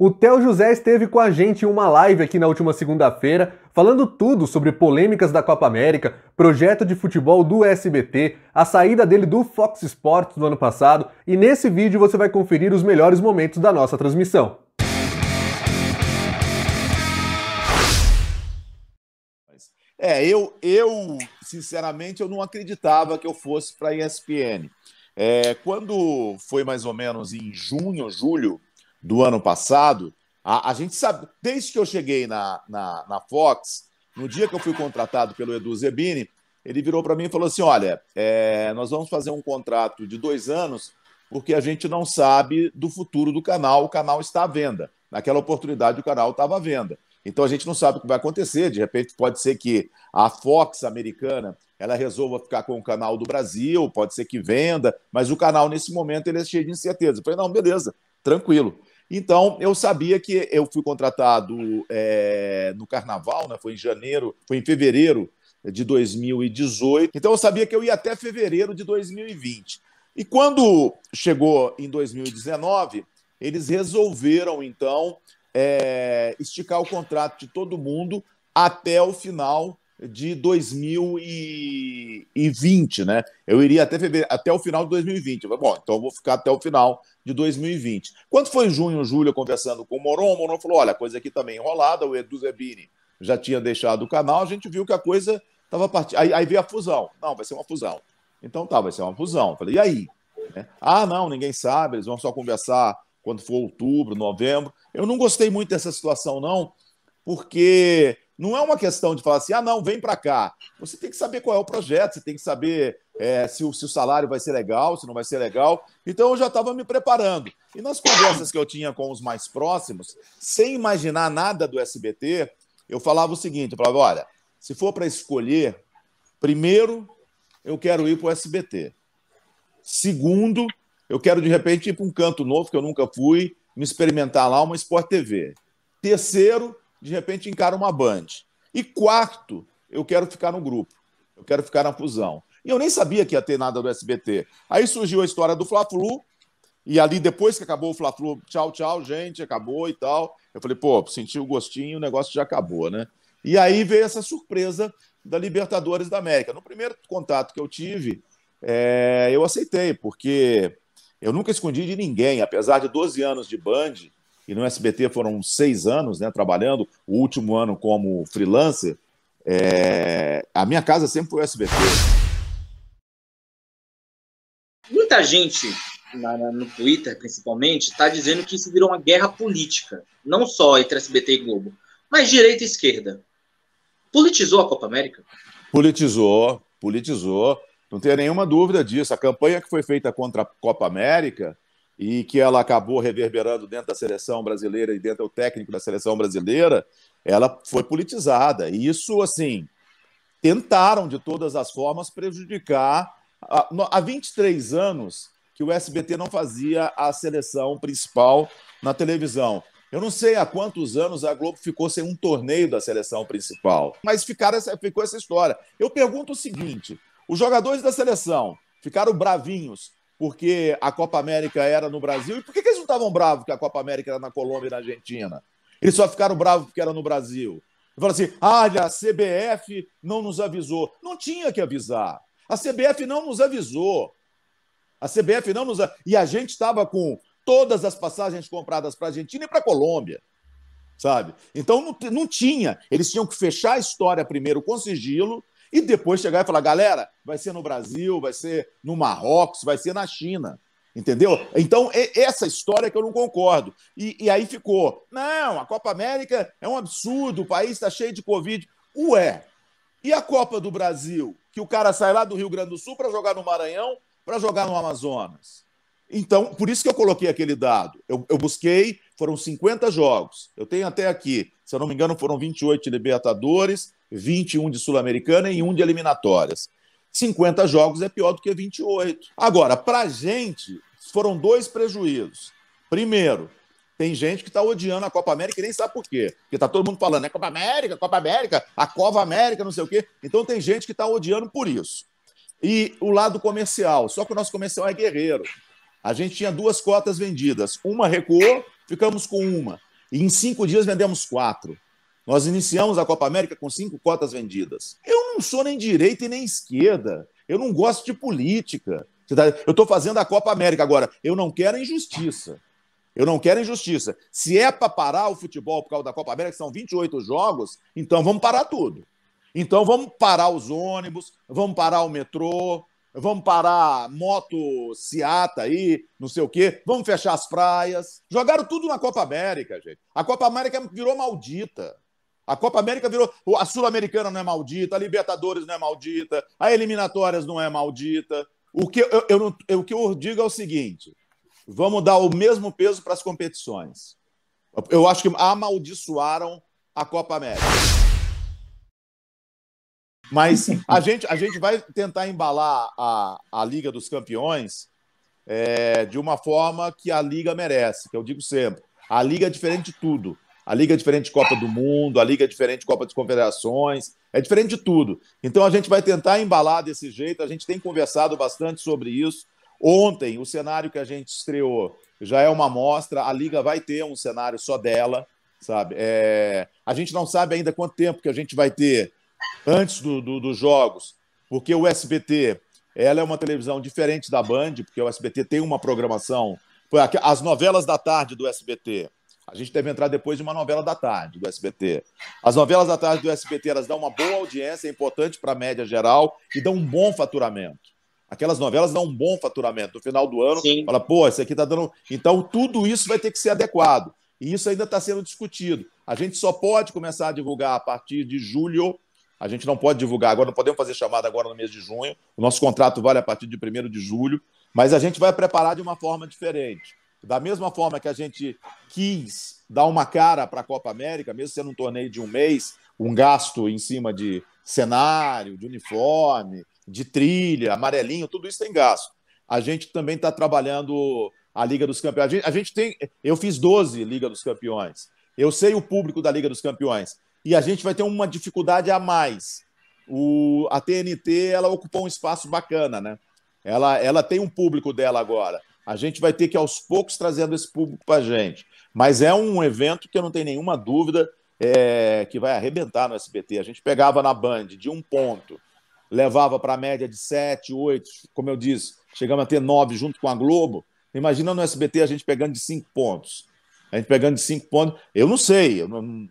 O Theo José esteve com a gente em uma live aqui na última segunda-feira, falando tudo sobre polêmicas da Copa América, projeto de futebol do SBT, a saída dele do Fox Sports no ano passado, e nesse vídeo você vai conferir os melhores momentos da nossa transmissão. É, eu, eu sinceramente eu não acreditava que eu fosse para a ESPN. É, quando foi mais ou menos em junho, julho, do ano passado, a, a gente sabe, desde que eu cheguei na, na, na, Fox, no dia que eu fui contratado pelo Edu Zebini, ele virou para mim e falou assim: olha, é, nós vamos fazer um contrato de dois anos, porque a gente não sabe do futuro do canal, o canal está à venda. Naquela oportunidade, o canal estava à venda. Então a gente não sabe o que vai acontecer. De repente, pode ser que a Fox americana ela resolva ficar com o canal do Brasil, pode ser que venda, mas o canal, nesse momento, ele é cheio de incerteza. Eu falei, não, beleza, tranquilo. Então, eu sabia que eu fui contratado é, no carnaval, né? foi em janeiro, foi em fevereiro de 2018. Então, eu sabia que eu ia até fevereiro de 2020. E quando chegou em 2019, eles resolveram, então, é, esticar o contrato de todo mundo até o final de 2020, né? Eu iria até, fevereiro, até o final de 2020. Bom, então eu vou ficar até o final de 2020. Quando foi em junho, julho, conversando com o Moron, o Moron falou: olha, a coisa aqui também tá enrolada, o Edu Zebini já tinha deixado o canal, a gente viu que a coisa estava partindo. Aí, aí, veio a fusão. Não, vai ser uma fusão. Então tá, vai ser uma fusão. falei, e aí? Né? Ah, não, ninguém sabe, eles vão só conversar quando for outubro, novembro. Eu não gostei muito dessa situação, não, porque não é uma questão de falar assim, ah, não, vem para cá. Você tem que saber qual é o projeto, você tem que saber é, se, o, se, o, salário vai ser legal, se não vai ser legal. Então eu já estava me preparando. E nas conversas que eu tinha com os mais próximos, sem imaginar nada do SBT, eu falava o seguinte: eu falava, olha, se for para escolher, primeiro eu quero ir para o SBT. Segundo, eu quero de repente ir para um canto novo que eu nunca fui, me experimentar lá, uma Sport TV. Terceiro, de repente encara uma Band. E quarto, eu quero ficar no grupo, eu quero ficar na fusão. E eu nem sabia que ia ter nada do SBT. Aí surgiu a história do Fla-Flu, e ali depois que acabou o Fla-Flu, tchau, tchau, gente, acabou e tal. Eu falei, pô, senti o gostinho, o negócio já acabou, né? E aí veio essa surpresa da Libertadores da América. No primeiro contato que eu tive, é, eu aceitei, porque eu nunca escondi de ninguém, apesar de 12 anos de band, e no SBT foram seis anos né, trabalhando, o último ano como freelancer. É... A minha casa sempre foi o SBT. Muita gente na, no Twitter, principalmente, está dizendo que isso virou uma guerra política, não só entre SBT e Globo, mas direita e esquerda. Politizou a Copa América? Politizou, politizou. Não tenho nenhuma dúvida disso. A campanha que foi feita contra a Copa América e que ela acabou reverberando dentro da seleção brasileira e dentro do técnico da seleção brasileira, ela foi politizada. E isso, assim, tentaram de todas as formas prejudicar. Há 23 anos que o SBT não fazia a seleção principal na televisão. Eu não sei há quantos anos a Globo ficou sem um torneio da seleção principal, mas essa ficou essa história. Eu pergunto o seguinte: os jogadores da seleção ficaram bravinhos porque a Copa América era no Brasil. E por que, que eles não estavam bravos que a Copa América era na Colômbia e na Argentina? Eles só ficaram bravos porque era no Brasil. Falaram assim: ah, a CBF não nos avisou. Não tinha que avisar. A CBF não nos avisou. A CBF não nos. E a gente estava com todas as passagens compradas para a Argentina e para a Colômbia. Sabe? Então não, não tinha. Eles tinham que fechar a história primeiro com sigilo e depois chegar e falar, galera, vai ser no Brasil, vai ser no Marrocos, vai ser na China. Entendeu? Então, é essa história que eu não concordo. E, e aí ficou: não, a Copa América é um absurdo, o país está cheio de Covid. Ué, e a Copa do Brasil, que o cara sai lá do Rio Grande do Sul para jogar no Maranhão, para jogar no Amazonas? Então, por isso que eu coloquei aquele dado. Eu, eu, busquei, foram 50 jogos. Eu tenho até aqui, se eu não me engano, foram 28 Libertadores, 21 de Sul-Americana e um de eliminatórias. 50 jogos é pior do que 28. Agora, para a gente, foram dois prejuízos. Primeiro, tem gente que está odiando a Copa América e nem sabe por quê. Porque está todo mundo falando, é Copa América, Copa América, a Cova América, não sei o quê. Então tem gente que está odiando por isso. E o lado comercial, só que o nosso comercial é guerreiro. A gente tinha duas cotas vendidas. Uma recuou, ficamos com uma. E em cinco dias vendemos quatro. Nós iniciamos a Copa América com cinco cotas vendidas. Eu não sou nem direita e nem esquerda. Eu não gosto de política. Tá- eu estou fazendo a Copa América agora. Eu não quero injustiça. Eu não quero injustiça. Se é para parar o futebol por causa da Copa América, que são 28 jogos, então vamos parar tudo. Então vamos parar os ônibus, vamos parar o metrô, vamos parar moto Seata aí, não sei o quê, vamos fechar as praias. Jogaram tudo na Copa América, gente. A Copa América virou maldita. A Copa América virou. A Sul-Americana não é maldita, a Libertadores não é maldita, a Eliminatórias não é maldita. O que eu, eu, eu o que eu digo é o seguinte: vamos dar o mesmo peso para as competições. Eu acho que amaldiçoaram a Copa América. Mas a gente, a gente vai tentar embalar a, a Liga dos Campeões é, de uma forma que a Liga merece, que eu digo sempre. A Liga é diferente de tudo. A liga é diferente de Copa do Mundo, a liga é diferente de Copa das Confederações, é diferente de tudo. Então a gente vai tentar embalar desse jeito, a gente tem conversado bastante sobre isso. Ontem, o cenário que a gente estreou já é uma amostra, a liga vai ter um cenário só dela, sabe? É... A gente não sabe ainda quanto tempo que a gente vai ter antes do, do, dos jogos, porque o SBT ela é uma televisão diferente da Band, porque o SBT tem uma programação. As novelas da tarde do SBT a gente deve entrar depois de uma novela da tarde do SBT. As novelas da tarde do SBT elas dão uma boa audiência, é importante para a média geral e dão um bom faturamento. Aquelas novelas dão um bom faturamento. No final do ano, Sim. fala, pô, esse aqui está dando. Então, tudo isso vai ter que ser adequado. E isso ainda está sendo discutido. A gente só pode começar a divulgar a partir de julho. A gente não pode divulgar agora, não podemos fazer chamada agora no mês de junho. O nosso contrato vale a partir de 1 de julho. Mas a gente vai preparar de uma forma diferente da mesma forma que a gente quis dar uma cara para a Copa América, mesmo sendo um torneio de um mês, um gasto em cima de cenário, de uniforme, de trilha, amarelinho, tudo isso tem gasto. A gente também está trabalhando a Liga dos Campeões. A gente, a gente tem. Eu fiz 12 Liga dos Campeões. Eu sei o público da Liga dos Campeões. E a gente vai ter uma dificuldade a mais. O, a TNT ela ocupou um espaço bacana, né? Ela, ela tem um público dela agora. A gente vai ter que, aos poucos, trazendo esse público para a gente. Mas é um evento que eu não tenho nenhuma dúvida é, que vai arrebentar no SBT. A gente pegava na Band de um ponto, levava para a média de sete, oito, como eu disse, chegamos a ter nove junto com a Globo. Imagina no SBT a gente pegando de cinco pontos. A gente pegando de cinco pontos. Eu não sei. Eu não...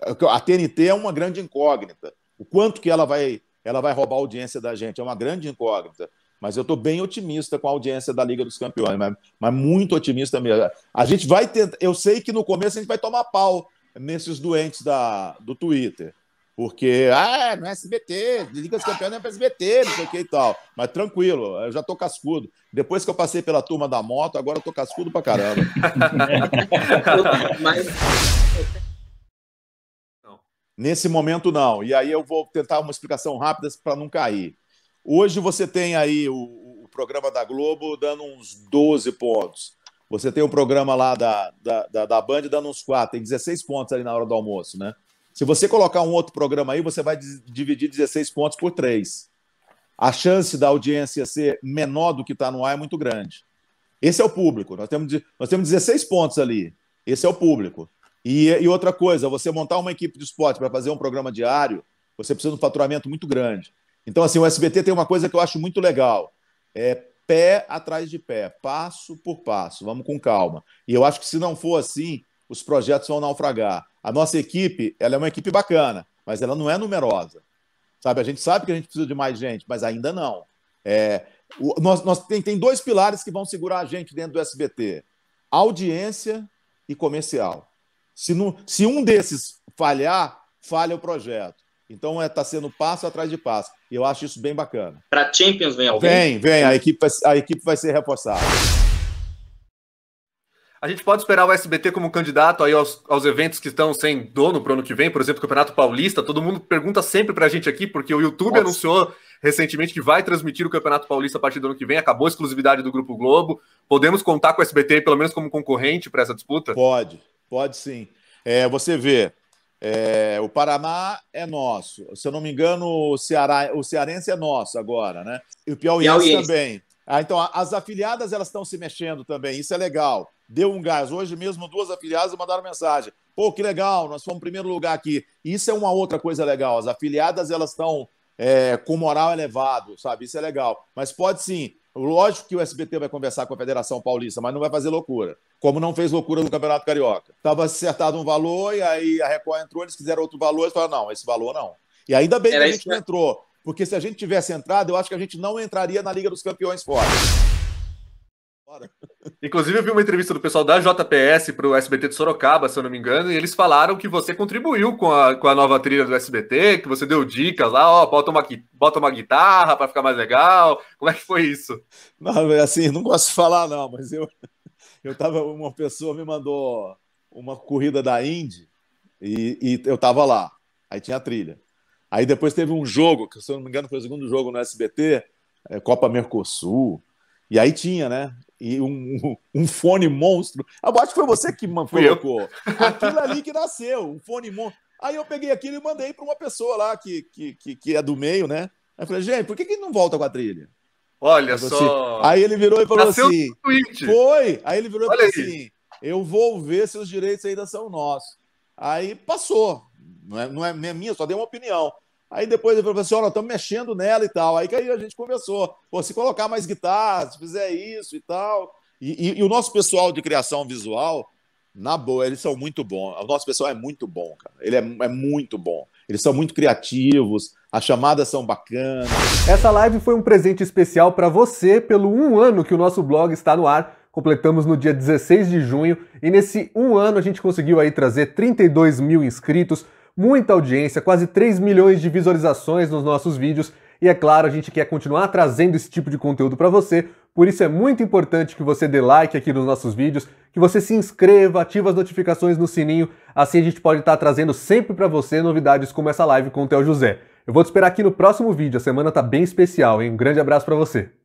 A TNT é uma grande incógnita. O quanto que ela vai, ela vai roubar a audiência da gente é uma grande incógnita. Mas eu estou bem otimista com a audiência da Liga dos Campeões, mas, mas, muito otimista mesmo. A gente vai tentar. Eu sei que no começo a gente vai tomar pau nesses doentes da, do Twitter. Porque, ah, não é SBT, Liga dos Campeões não é para SBT, não sei o que e tal. Mas tranquilo, eu já tô cascudo. Depois que eu passei pela turma da moto, agora eu tô cascudo pra caramba. mas... Nesse momento, não. E aí eu vou tentar uma explicação rápida para não cair. Hoje você tem aí o, o, programa da Globo dando uns 12 pontos. Você tem o programa lá da, da, da, da Band dando uns 4, tem 16 pontos ali na hora do almoço, né? Se você colocar um outro programa aí, você vai dividir 16 pontos por 3. A chance da audiência ser menor do que está no ar é muito grande. Esse é o público. Nós temos, nós temos 16 pontos ali. Esse é o público. E, e outra coisa, você montar uma equipe de esporte para fazer um programa diário, você precisa de um faturamento muito grande. Então, assim, o SBT tem uma coisa que eu acho muito legal: é pé atrás de pé, passo por passo, vamos com calma. E eu acho que se não for assim, os projetos vão naufragar. A nossa equipe, ela é uma equipe bacana, mas ela não é numerosa. Sabe, a gente sabe que a gente precisa de mais gente, mas ainda não. É, o, nós, nós tem, tem dois pilares que vão segurar a gente dentro do SBT: audiência e comercial. Se, se um desses falhar, falha o projeto. Então está é, tá sendo passo atrás de passo. E eu acho isso bem bacana. Para Champions vem alguém? Vem, vem. A equipe, a equipe vai ser reforçada. A gente pode esperar o SBT como candidato aí aos, aos eventos que estão sem dono para o ano que vem, por exemplo, o Campeonato Paulista. Todo mundo pergunta sempre para a gente aqui, porque o YouTube Nossa. anunciou recentemente que vai transmitir o Campeonato Paulista a partir do ano que vem. Acabou a exclusividade do Grupo Globo. Podemos contar com o SBT pelo menos como concorrente para essa disputa? Pode, pode sim. É, você vê, é, o Paraná é nosso. Se eu não me engano, o, Ceará, o cearense é nosso agora, né? E o Piauí também. Ah, então, as afiliadas elas estão se mexendo também, isso é legal. Deu um gás. Hoje mesmo, duas afiliadas mandaram mensagem. Pô, que legal, nós fomos primeiro lugar aqui. Isso é uma outra coisa legal. As afiliadas elas estão é, com moral elevado, sabe? Isso é legal. Mas pode sim, Lógico que o SBT vai conversar com a Federação Paulista, mas não vai fazer loucura. Como não fez loucura no Campeonato Carioca. Estava acertado um valor, e aí a Record entrou, eles quiseram outro valor, eles falaram, não, esse valor não. E ainda bem Era que a gente não entrou, porque se a gente tivesse entrado, eu acho que a gente não entraria na Liga dos Campeões fora. Inclusive, eu vi uma entrevista do pessoal da JPS para o SBT de Sorocaba, se eu não me engano, e eles falaram que você contribuiu com a, com a nova trilha do SBT, que você deu dicas lá, ó, bota uma, bota uma guitarra para ficar mais legal. Como é que foi isso? Não, é assim, não gosto de falar, não, mas eu, eu tava. Uma pessoa me mandou uma corrida da Indy e, e eu tava lá. Aí tinha a trilha. Aí depois teve um jogo, que se eu não me engano foi o segundo jogo no SBT, é, Copa Mercosul. E aí tinha, né? e um, um fone monstro. Ah, eu acho que foi você que colocou. Aquilo ali que nasceu, um fone monstro. Aí eu peguei aquilo e mandei para uma pessoa lá que, que, que, que, é do meio, né? Aí eu falei, gente, por que, que não volta com a trilha? Olha assim, só. Aí ele virou e falou Nasceu assim. Foi. Aí ele virou Olha e falou aí. assim: eu vou ver se os direitos ainda são nossos. Aí passou. Não é, não é minha, só dei uma opinião. Aí depois ele falou assim: olha, estamos mexendo nela e tal. Aí que aí a gente conversou. Pô, se colocar mais guitarras, se fizer isso e tal. E, e, e, o nosso pessoal de criação visual, na boa, eles são muito bons. O nosso pessoal é muito bom, cara. Ele é, é muito bom. Eles são muito criativos, as chamadas são bacanas. Essa live foi um presente especial para você pelo um ano que o nosso blog está no ar. Completamos no dia 16 de junho e nesse um ano a gente conseguiu aí trazer 32 mil inscritos, muita audiência, quase 3 milhões de visualizações nos nossos vídeos. E é claro, a gente quer continuar trazendo esse tipo de conteúdo para você, por isso é muito importante que você dê like aqui nos nossos vídeos, que você se inscreva, ative as notificações no sininho, assim a gente pode estar tá trazendo sempre para você novidades como essa live com o Theo José. Eu vou te esperar aqui no próximo vídeo, a semana tá bem especial, hein? Um grande abraço para você.